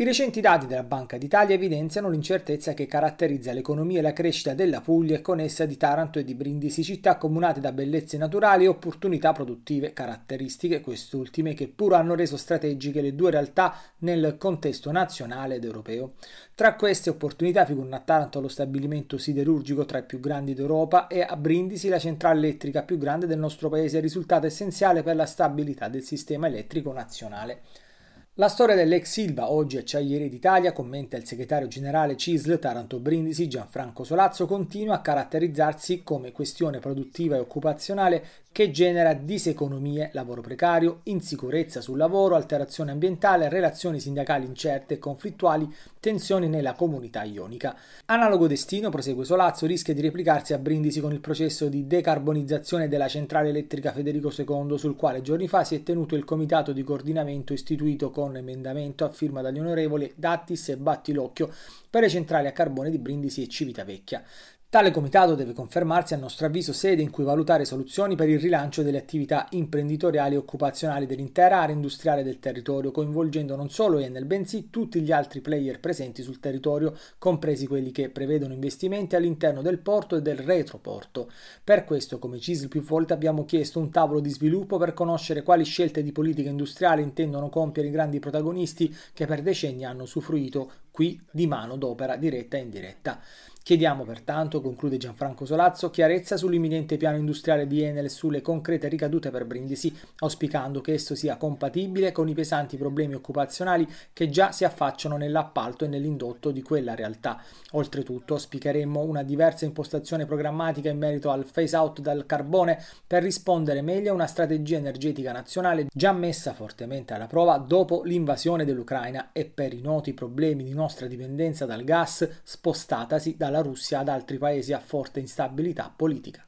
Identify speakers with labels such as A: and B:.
A: I recenti dati della Banca d'Italia evidenziano l'incertezza che caratterizza l'economia e la crescita della Puglia e con essa di Taranto e di Brindisi, città accomunate da bellezze naturali e opportunità produttive caratteristiche, quest'ultime che pur hanno reso strategiche le due realtà nel contesto nazionale ed europeo. Tra queste opportunità figurano a Taranto lo stabilimento siderurgico tra i più grandi d'Europa e a Brindisi la centrale elettrica più grande del nostro paese, risultato essenziale per la stabilità del sistema elettrico nazionale. La storia dell'ex Silva, oggi Acciaieri d'Italia, commenta il segretario generale CISL Taranto Brindisi Gianfranco Solazzo, continua a caratterizzarsi come questione produttiva e occupazionale che genera diseconomie, lavoro precario, insicurezza sul lavoro, alterazione ambientale, relazioni sindacali incerte e conflittuali, tensioni nella comunità ionica. Analogo destino, prosegue Solazzo, rischia di replicarsi a Brindisi con il processo di decarbonizzazione della centrale elettrica Federico II, sul quale giorni fa si è tenuto il comitato di coordinamento istituito con con emendamento a firma dagli onorevoli Dattis e Battilocchio per le centrali a carbone di Brindisi e Civitavecchia. Tale comitato deve confermarsi a nostro avviso sede in cui valutare soluzioni per il rilancio delle attività imprenditoriali e occupazionali dell'intera area industriale del territorio, coinvolgendo non solo Enel bensì tutti gli altri player presenti sul territorio, compresi quelli che prevedono investimenti all'interno del porto e del retroporto. Per questo, come CISL più volte abbiamo chiesto un tavolo di sviluppo per conoscere quali scelte di politica industriale intendono compiere i grandi protagonisti che per decenni hanno usufruito qui di mano d'opera diretta e indiretta. Chiediamo pertanto, conclude Gianfranco Solazzo, chiarezza sull'imminente piano industriale di Enel e sulle concrete ricadute per Brindisi, auspicando che esso sia compatibile con i pesanti problemi occupazionali che già si affacciano nell'appalto e nell'indotto di quella realtà. Oltretutto auspicheremmo una diversa impostazione programmatica in merito al phase out dal carbone per rispondere meglio a una strategia energetica nazionale già messa fortemente alla prova dopo l'invasione dell'Ucraina e per i noti problemi di nostra nostra dipendenza dal gas spostatasi dalla Russia ad altri paesi a forte instabilità politica.